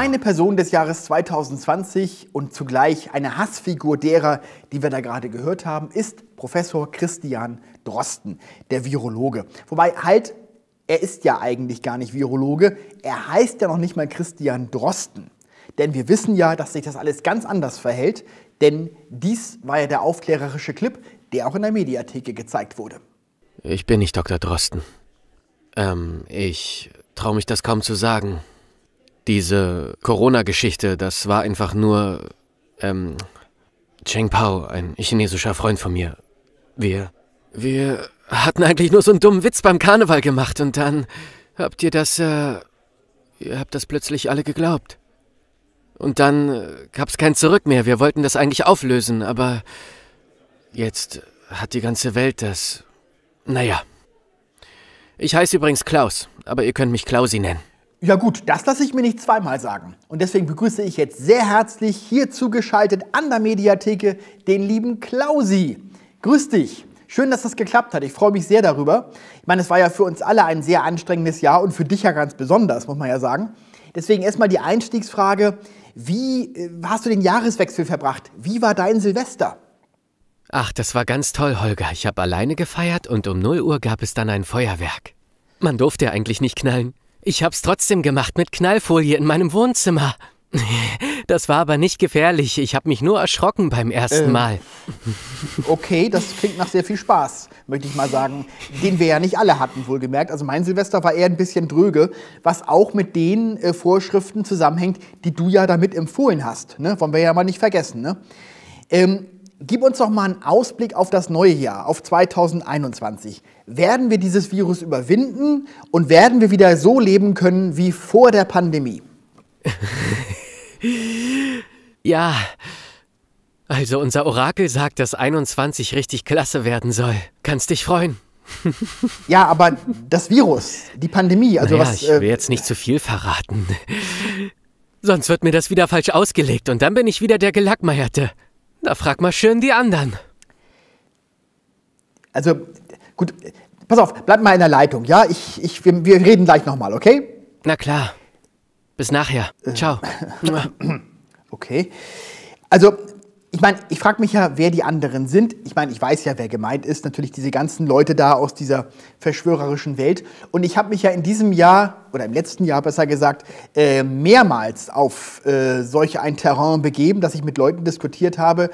eine Person des Jahres 2020 und zugleich eine Hassfigur derer, die wir da gerade gehört haben, ist Professor Christian Drosten, der Virologe. Wobei halt, er ist ja eigentlich gar nicht Virologe, er heißt ja noch nicht mal Christian Drosten. Denn wir wissen ja, dass sich das alles ganz anders verhält, denn dies war ja der aufklärerische Clip, der auch in der Mediatheke gezeigt wurde. Ich bin nicht Dr. Drosten. Ähm, ich traue mich das kaum zu sagen diese Corona-Geschichte, das war einfach nur ähm, Cheng Pao, ein chinesischer Freund von mir. Wir, wir hatten eigentlich nur so einen dummen Witz beim Karneval gemacht und dann habt ihr das, äh, ihr habt das plötzlich alle geglaubt. Und dann äh, gab's kein Zurück mehr. Wir wollten das eigentlich auflösen, aber jetzt hat die ganze Welt das. Naja. Ich heiße übrigens Klaus, aber ihr könnt mich Klausi nennen. Ja gut, das lasse ich mir nicht zweimal sagen. Und deswegen begrüße ich jetzt sehr herzlich hier zugeschaltet an der Mediatheke den lieben Klausi. Grüß dich. Schön, dass das geklappt hat. Ich freue mich sehr darüber. Ich meine, es war ja für uns alle ein sehr anstrengendes Jahr und für dich ja ganz besonders, muss man ja sagen. Deswegen erstmal die Einstiegsfrage. Wie äh, hast du den Jahreswechsel verbracht? Wie war dein Silvester? Ach, das war ganz toll, Holger. Ich habe alleine gefeiert und um 0 Uhr gab es dann ein Feuerwerk. Man durfte eigentlich nicht knallen. Ich hab's trotzdem gemacht mit Knallfolie in meinem Wohnzimmer. Das war aber nicht gefährlich. Ich habe mich nur erschrocken beim ersten ähm, Mal. Okay, das klingt nach sehr viel Spaß, möchte ich mal sagen. Den wir ja nicht alle hatten, wohlgemerkt. Also mein Silvester war eher ein bisschen dröge, was auch mit den äh, Vorschriften zusammenhängt, die du ja damit empfohlen hast. Ne? Wollen wir ja mal nicht vergessen. Ne? Ähm, Gib uns doch mal einen Ausblick auf das neue Jahr, auf 2021. Werden wir dieses Virus überwinden und werden wir wieder so leben können wie vor der Pandemie? ja, also unser Orakel sagt, dass 21 richtig klasse werden soll. Kannst dich freuen. ja, aber das Virus, die Pandemie, also naja, was. Äh, ich will jetzt nicht zu viel verraten. Sonst wird mir das wieder falsch ausgelegt und dann bin ich wieder der Gelackmeierte. Da frag mal schön die anderen. Also, gut, pass auf, bleib mal in der Leitung, ja? Ich, ich, wir, wir reden gleich nochmal, okay? Na klar. Bis nachher. Ciao. Äh, okay. Also, ich meine, ich frage mich ja, wer die anderen sind. Ich meine, ich weiß ja, wer gemeint ist. Natürlich diese ganzen Leute da aus dieser verschwörerischen Welt. Und ich habe mich ja in diesem Jahr, oder im letzten Jahr besser gesagt, äh, mehrmals auf äh, solch ein Terrain begeben, dass ich mit Leuten diskutiert habe,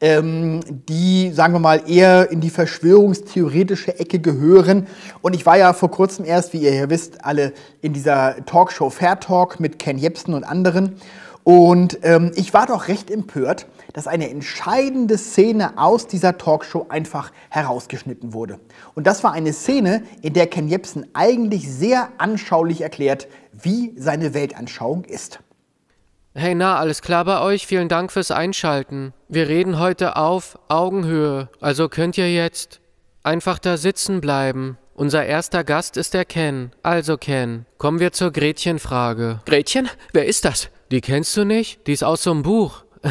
ähm, die, sagen wir mal, eher in die verschwörungstheoretische Ecke gehören. Und ich war ja vor kurzem erst, wie ihr hier wisst, alle in dieser Talkshow Fair Talk mit Ken Jebsen und anderen. Und ähm, ich war doch recht empört, dass eine entscheidende Szene aus dieser Talkshow einfach herausgeschnitten wurde. Und das war eine Szene, in der Ken Jebsen eigentlich sehr anschaulich erklärt, wie seine Weltanschauung ist. Hey na, alles klar bei euch? Vielen Dank fürs Einschalten. Wir reden heute auf Augenhöhe, also könnt ihr jetzt einfach da sitzen bleiben. Unser erster Gast ist der Ken. Also Ken, kommen wir zur Gretchenfrage. Gretchen? Wer ist das? Die kennst du nicht? Die ist aus so einem Buch.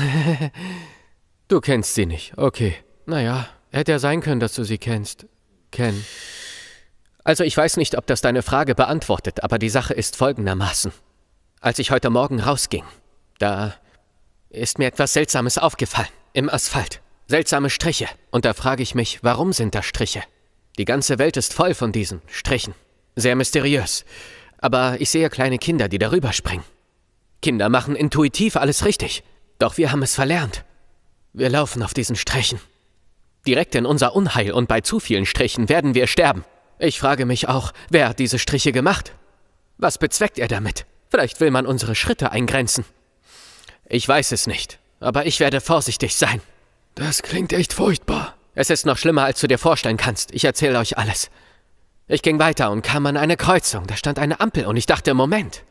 du kennst sie nicht, okay. Naja, hätte ja sein können, dass du sie kennst. Ken. Also ich weiß nicht, ob das deine Frage beantwortet, aber die Sache ist folgendermaßen. Als ich heute Morgen rausging, da ist mir etwas Seltsames aufgefallen. Im Asphalt. Seltsame Striche. Und da frage ich mich, warum sind da Striche? Die ganze Welt ist voll von diesen Strichen. Sehr mysteriös. Aber ich sehe kleine Kinder, die darüber springen. Kinder machen intuitiv alles richtig. Doch wir haben es verlernt. Wir laufen auf diesen Strichen. Direkt in unser Unheil und bei zu vielen Strichen werden wir sterben. Ich frage mich auch, wer hat diese Striche gemacht? Was bezweckt er damit? Vielleicht will man unsere Schritte eingrenzen. Ich weiß es nicht, aber ich werde vorsichtig sein. Das klingt echt furchtbar. Es ist noch schlimmer, als du dir vorstellen kannst. Ich erzähle euch alles. Ich ging weiter und kam an eine Kreuzung. Da stand eine Ampel und ich dachte, Moment,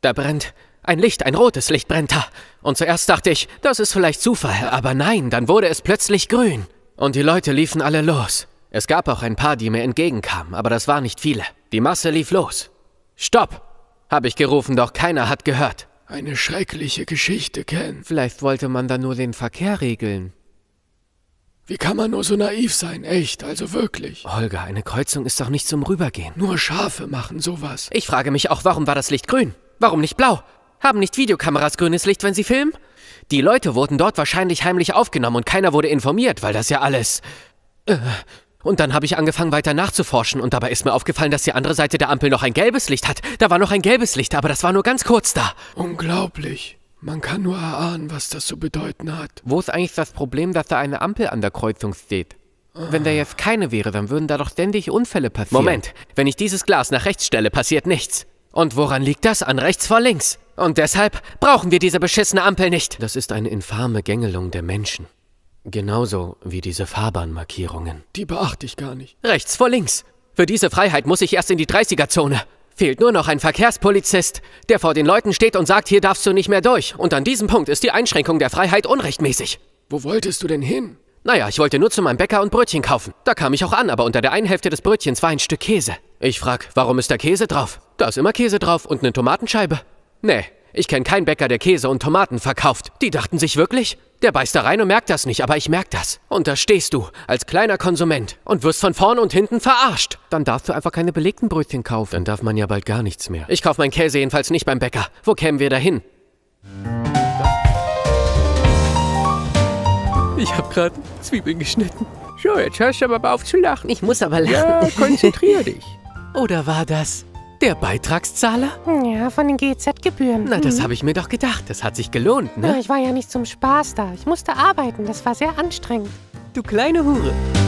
da brennt ein Licht, ein rotes Licht brennt da. Und zuerst dachte ich, das ist vielleicht Zufall, aber nein, dann wurde es plötzlich grün. Und die Leute liefen alle los. Es gab auch ein paar, die mir entgegenkamen, aber das waren nicht viele. Die Masse lief los. Stopp! habe ich gerufen, doch keiner hat gehört. Eine schreckliche Geschichte, Ken. Vielleicht wollte man da nur den Verkehr regeln. Wie kann man nur so naiv sein? Echt, also wirklich. Holger, eine Kreuzung ist doch nicht zum Rübergehen. Nur Schafe machen sowas. Ich frage mich auch, warum war das Licht grün? Warum nicht blau? Haben nicht Videokameras grünes Licht, wenn sie filmen? Die Leute wurden dort wahrscheinlich heimlich aufgenommen und keiner wurde informiert, weil das ja alles. Äh. Und dann habe ich angefangen weiter nachzuforschen und dabei ist mir aufgefallen, dass die andere Seite der Ampel noch ein gelbes Licht hat. Da war noch ein gelbes Licht, aber das war nur ganz kurz da. Unglaublich. Man kann nur erahnen, was das zu so bedeuten hat. Wo ist eigentlich das Problem, dass da eine Ampel an der Kreuzung steht? Ah. Wenn da jetzt keine wäre, dann würden da doch ständig Unfälle passieren. Moment, wenn ich dieses Glas nach rechts stelle, passiert nichts. Und woran liegt das? An rechts vor links. Und deshalb brauchen wir diese beschissene Ampel nicht. Das ist eine infame Gängelung der Menschen. Genauso wie diese Fahrbahnmarkierungen. Die beachte ich gar nicht. Rechts vor links. Für diese Freiheit muss ich erst in die 30er-Zone. Fehlt nur noch ein Verkehrspolizist, der vor den Leuten steht und sagt, hier darfst du nicht mehr durch. Und an diesem Punkt ist die Einschränkung der Freiheit unrechtmäßig. Wo wolltest du denn hin? Naja, ich wollte nur zu meinem Bäcker und Brötchen kaufen. Da kam ich auch an, aber unter der einen Hälfte des Brötchens war ein Stück Käse. Ich frag, warum ist da Käse drauf? Da ist immer Käse drauf und eine Tomatenscheibe. Nee, ich kenne keinen Bäcker, der Käse und Tomaten verkauft. Die dachten sich wirklich? Der beißt da rein und merkt das nicht, aber ich merke das. Und da stehst du, als kleiner Konsument, und wirst von vorn und hinten verarscht. Dann darfst du einfach keine belegten Brötchen kaufen. Dann darf man ja bald gar nichts mehr. Ich kaufe meinen Käse jedenfalls nicht beim Bäcker. Wo kämen wir dahin? Ich habe gerade Zwiebeln geschnitten. So, jetzt hörst du aber auf zu lachen. Ich muss aber lachen. Ja, konzentrier dich. Oder war das der Beitragszahler? Ja, von den GEZ-Gebühren. Na, das mhm. habe ich mir doch gedacht. Das hat sich gelohnt, ne? Na, ich war ja nicht zum Spaß da. Ich musste arbeiten. Das war sehr anstrengend. Du kleine Hure.